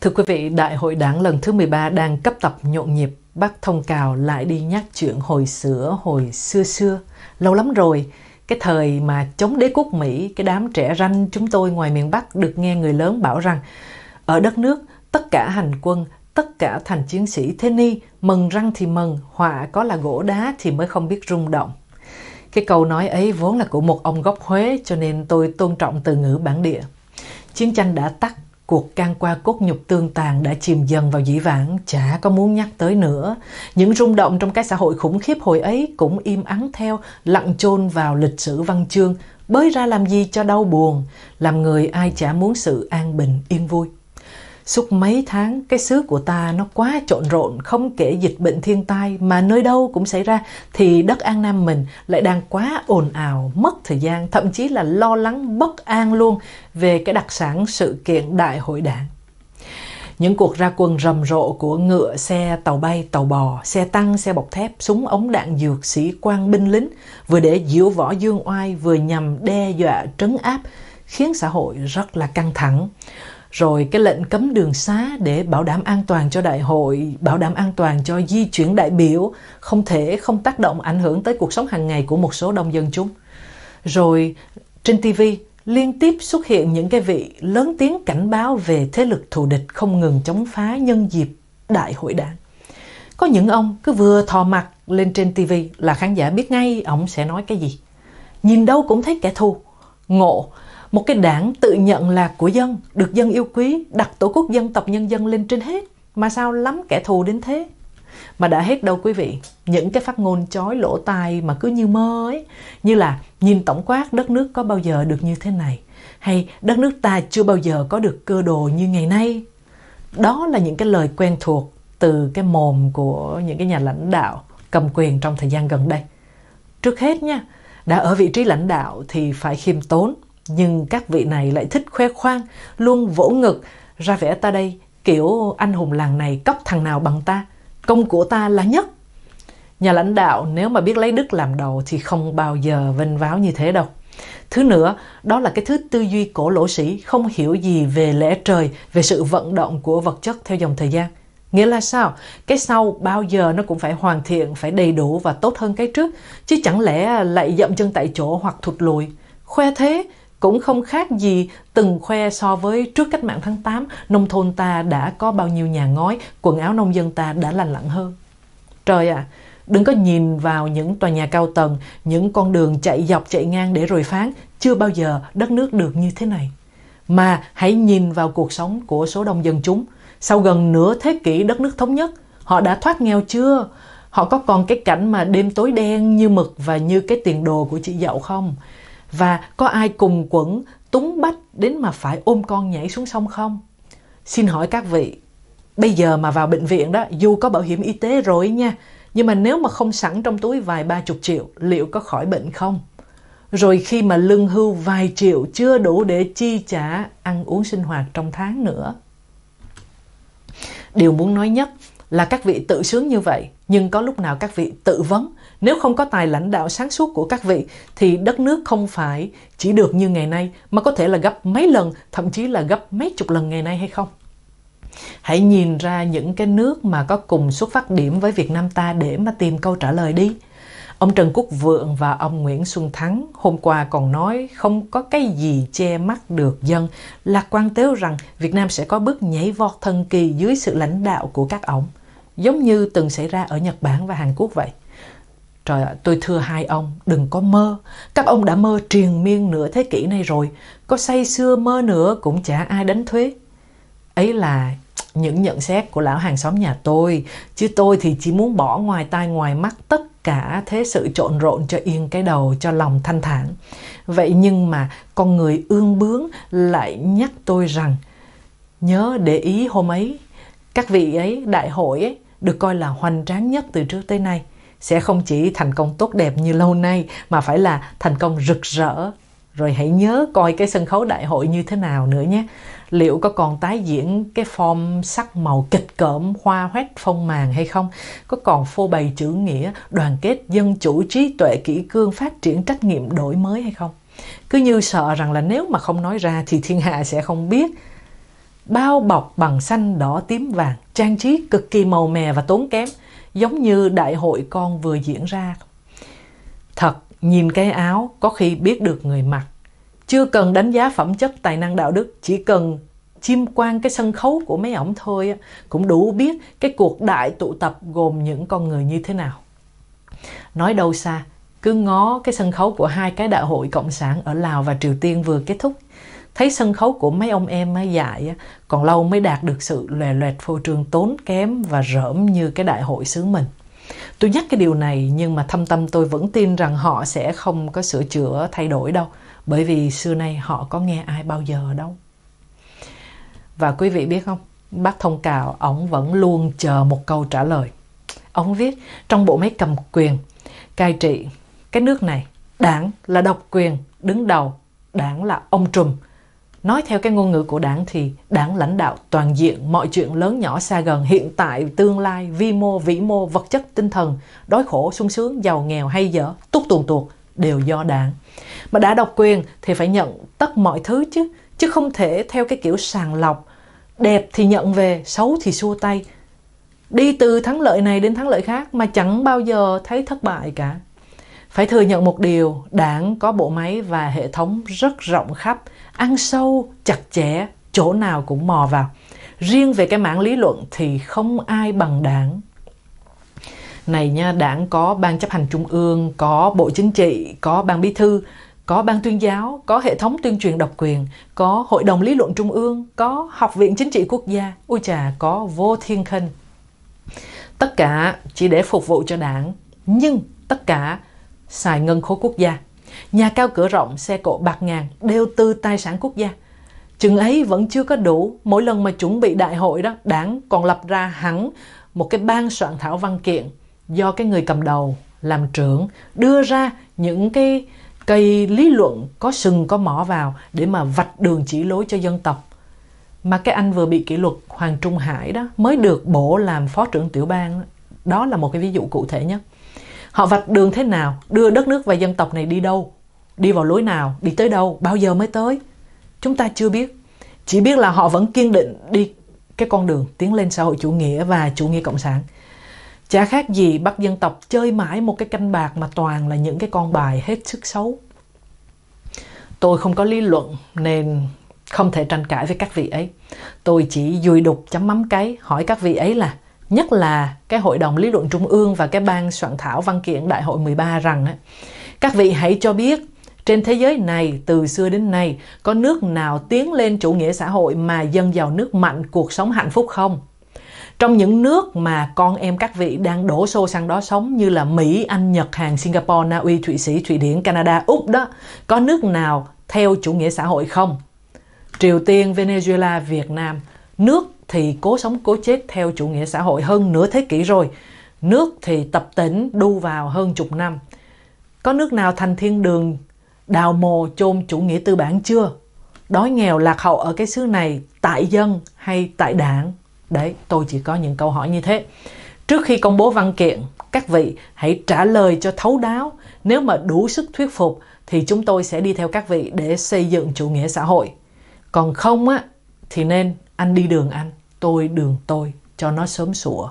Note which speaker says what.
Speaker 1: Thưa quý vị, Đại hội đảng lần thứ 13 đang cấp tập nhộn nhịp. Bác Thông Cào lại đi nhắc chuyện hồi xưa, hồi xưa xưa. Lâu lắm rồi, cái thời mà chống đế quốc Mỹ, cái đám trẻ ranh chúng tôi ngoài miền Bắc được nghe người lớn bảo rằng ở đất nước tất cả hành quân tất cả thành chiến sĩ thế ni, mừng răng thì mừng, họa có là gỗ đá thì mới không biết rung động. Cái câu nói ấy vốn là của một ông gốc Huế cho nên tôi tôn trọng từ ngữ bản địa. Chiến tranh đã tắt, cuộc can qua cốt nhục tương tàn đã chìm dần vào dĩ vãng, chả có muốn nhắc tới nữa. Những rung động trong cái xã hội khủng khiếp hồi ấy cũng im ắng theo, lặng chôn vào lịch sử văn chương, bới ra làm gì cho đau buồn, làm người ai chả muốn sự an bình, yên vui. Suốt mấy tháng, cái xứ của ta nó quá trộn rộn, không kể dịch bệnh thiên tai mà nơi đâu cũng xảy ra, thì đất An Nam mình lại đang quá ồn ào, mất thời gian, thậm chí là lo lắng, bất an luôn về cái đặc sản sự kiện đại hội đảng. Những cuộc ra quân rầm rộ của ngựa, xe, tàu bay, tàu bò, xe tăng, xe bọc thép, súng ống đạn dược, sĩ quan, binh lính vừa để diễu võ dương oai vừa nhằm đe dọa trấn áp khiến xã hội rất là căng thẳng rồi cái lệnh cấm đường xá để bảo đảm an toàn cho đại hội, bảo đảm an toàn cho di chuyển đại biểu, không thể không tác động ảnh hưởng tới cuộc sống hàng ngày của một số đông dân chúng. Rồi trên TV liên tiếp xuất hiện những cái vị lớn tiếng cảnh báo về thế lực thù địch không ngừng chống phá nhân dịp đại hội đảng. Có những ông cứ vừa thò mặt lên trên TV là khán giả biết ngay ông sẽ nói cái gì. Nhìn đâu cũng thấy kẻ thù. Ngộ một cái đảng tự nhận là của dân, được dân yêu quý, đặt tổ quốc dân tộc nhân dân lên trên hết. Mà sao lắm kẻ thù đến thế? Mà đã hết đâu quý vị, những cái phát ngôn chói lỗ tai mà cứ như mơ ấy, như là nhìn tổng quát đất nước có bao giờ được như thế này, hay đất nước ta chưa bao giờ có được cơ đồ như ngày nay. Đó là những cái lời quen thuộc từ cái mồm của những cái nhà lãnh đạo cầm quyền trong thời gian gần đây. Trước hết nha, đã ở vị trí lãnh đạo thì phải khiêm tốn, nhưng các vị này lại thích khoe khoang, luôn vỗ ngực, ra vẻ ta đây, kiểu anh hùng làng này cóc thằng nào bằng ta, công của ta là nhất. Nhà lãnh đạo nếu mà biết lấy đức làm đầu thì không bao giờ vinh váo như thế đâu. Thứ nữa, đó là cái thứ tư duy cổ lỗ sĩ không hiểu gì về lẽ trời, về sự vận động của vật chất theo dòng thời gian. Nghĩa là sao? Cái sau bao giờ nó cũng phải hoàn thiện, phải đầy đủ và tốt hơn cái trước, chứ chẳng lẽ lại dậm chân tại chỗ hoặc thụt lùi. Khoe thế cũng không khác gì từng khoe so với trước cách mạng tháng 8, nông thôn ta đã có bao nhiêu nhà ngói, quần áo nông dân ta đã lành lặn hơn. Trời ạ, à, đừng có nhìn vào những tòa nhà cao tầng, những con đường chạy dọc chạy ngang để rồi phán, chưa bao giờ đất nước được như thế này. Mà hãy nhìn vào cuộc sống của số đông dân chúng. Sau gần nửa thế kỷ đất nước thống nhất, họ đã thoát nghèo chưa? Họ có còn cái cảnh mà đêm tối đen như mực và như cái tiền đồ của chị dậu không? Và có ai cùng quẩn túng bách đến mà phải ôm con nhảy xuống sông không? Xin hỏi các vị, bây giờ mà vào bệnh viện đó, dù có bảo hiểm y tế rồi nha, nhưng mà nếu mà không sẵn trong túi vài ba chục triệu, liệu có khỏi bệnh không? Rồi khi mà lương hưu vài triệu chưa đủ để chi trả ăn uống sinh hoạt trong tháng nữa. Điều muốn nói nhất là các vị tự sướng như vậy nhưng có lúc nào các vị tự vấn nếu không có tài lãnh đạo sáng suốt của các vị thì đất nước không phải chỉ được như ngày nay mà có thể là gấp mấy lần thậm chí là gấp mấy chục lần ngày nay hay không hãy nhìn ra những cái nước mà có cùng xuất phát điểm với việt nam ta để mà tìm câu trả lời đi Ông Trần Quốc Vượng và ông Nguyễn Xuân Thắng hôm qua còn nói không có cái gì che mắt được dân. Lạc quan tếu rằng Việt Nam sẽ có bước nhảy vọt thần kỳ dưới sự lãnh đạo của các ông, giống như từng xảy ra ở Nhật Bản và Hàn Quốc vậy. Trời ạ, tôi thưa hai ông, đừng có mơ. Các ông đã mơ triền miên nửa thế kỷ này rồi. Có say xưa mơ nữa cũng chả ai đánh thuế. Ấy là những nhận xét của lão hàng xóm nhà tôi chứ tôi thì chỉ muốn bỏ ngoài tai ngoài mắt tất cả thế sự trộn rộn cho yên cái đầu cho lòng thanh thản vậy nhưng mà con người ương bướng lại nhắc tôi rằng nhớ để ý hôm ấy các vị ấy đại hội ấy được coi là hoành tráng nhất từ trước tới nay sẽ không chỉ thành công tốt đẹp như lâu nay mà phải là thành công rực rỡ rồi hãy nhớ coi cái sân khấu đại hội như thế nào nữa nhé liệu có còn tái diễn cái form sắc màu kịch cỡm hoa hoét phong màn hay không có còn phô bày chữ nghĩa đoàn kết dân chủ trí tuệ kỹ cương phát triển trách nhiệm đổi mới hay không cứ như sợ rằng là nếu mà không nói ra thì thiên hạ sẽ không biết bao bọc bằng xanh đỏ tím vàng trang trí cực kỳ màu mè và tốn kém giống như đại hội con vừa diễn ra thật Nhìn cái áo có khi biết được người mặc. Chưa cần đánh giá phẩm chất tài năng đạo đức, chỉ cần chiêm quan cái sân khấu của mấy ổng thôi cũng đủ biết cái cuộc đại tụ tập gồm những con người như thế nào. Nói đâu xa, cứ ngó cái sân khấu của hai cái đại hội cộng sản ở Lào và Triều Tiên vừa kết thúc, thấy sân khấu của mấy ông em mới dạy còn lâu mới đạt được sự lòe loẹt phô trương tốn kém và rỡm như cái đại hội xứ mình. Tôi nhắc cái điều này nhưng mà thâm tâm tôi vẫn tin rằng họ sẽ không có sửa chữa thay đổi đâu, bởi vì xưa nay họ có nghe ai bao giờ đâu. Và quý vị biết không, bác thông cào ổng vẫn luôn chờ một câu trả lời. Ông viết trong bộ máy cầm quyền, cai trị cái nước này, đảng là độc quyền đứng đầu, đảng là ông trùm, Nói theo cái ngôn ngữ của đảng thì đảng lãnh đạo toàn diện mọi chuyện lớn nhỏ xa gần, hiện tại, tương lai, vi mô, vĩ mô, vật chất, tinh thần, đói khổ, sung sướng, giàu nghèo hay dở, tút tuồn tuột đều do đảng. Mà đã độc quyền thì phải nhận tất mọi thứ chứ, chứ không thể theo cái kiểu sàng lọc, đẹp thì nhận về, xấu thì xua tay. Đi từ thắng lợi này đến thắng lợi khác mà chẳng bao giờ thấy thất bại cả phải thừa nhận một điều đảng có bộ máy và hệ thống rất rộng khắp ăn sâu chặt chẽ chỗ nào cũng mò vào riêng về cái mảng lý luận thì không ai bằng đảng này nha đảng có ban chấp hành trung ương có bộ chính trị có ban bí thư có ban tuyên giáo có hệ thống tuyên truyền độc quyền có hội đồng lý luận trung ương có học viện chính trị quốc gia ôi chà có vô thiên khanh tất cả chỉ để phục vụ cho đảng nhưng tất cả xài ngân khố quốc gia. Nhà cao cửa rộng, xe cộ bạc ngàn, đều tư tài sản quốc gia. Chừng ấy vẫn chưa có đủ, mỗi lần mà chuẩn bị đại hội đó, đảng còn lập ra hẳn một cái ban soạn thảo văn kiện do cái người cầm đầu làm trưởng đưa ra những cái cây lý luận có sừng có mỏ vào để mà vạch đường chỉ lối cho dân tộc. Mà cái anh vừa bị kỷ luật Hoàng Trung Hải đó mới được bổ làm phó trưởng tiểu ban đó là một cái ví dụ cụ thể nhất. Họ vạch đường thế nào, đưa đất nước và dân tộc này đi đâu, đi vào lối nào, đi tới đâu, bao giờ mới tới. Chúng ta chưa biết. Chỉ biết là họ vẫn kiên định đi cái con đường tiến lên xã hội chủ nghĩa và chủ nghĩa cộng sản. Chả khác gì bắt dân tộc chơi mãi một cái canh bạc mà toàn là những cái con bài hết sức xấu. Tôi không có lý luận nên không thể tranh cãi với các vị ấy. Tôi chỉ dùi đục chấm mắm cái hỏi các vị ấy là nhất là cái hội đồng lý luận trung ương và cái ban soạn thảo văn kiện đại hội 13 rằng các vị hãy cho biết trên thế giới này từ xưa đến nay có nước nào tiến lên chủ nghĩa xã hội mà dân giàu nước mạnh cuộc sống hạnh phúc không? Trong những nước mà con em các vị đang đổ xô sang đó sống như là Mỹ, Anh, Nhật, Hàn, Singapore, Na Uy, Thụy Sĩ, Thụy Điển, Canada, Úc đó, có nước nào theo chủ nghĩa xã hội không? Triều Tiên, Venezuela, Việt Nam, nước thì cố sống cố chết theo chủ nghĩa xã hội hơn nửa thế kỷ rồi. Nước thì tập tỉnh đu vào hơn chục năm. Có nước nào thành thiên đường đào mồ chôn chủ nghĩa tư bản chưa? Đói nghèo lạc hậu ở cái xứ này tại dân hay tại đảng? Đấy, tôi chỉ có những câu hỏi như thế. Trước khi công bố văn kiện, các vị hãy trả lời cho thấu đáo. Nếu mà đủ sức thuyết phục thì chúng tôi sẽ đi theo các vị để xây dựng chủ nghĩa xã hội. Còn không á thì nên anh đi đường anh tôi đường tôi cho nó sớm sủa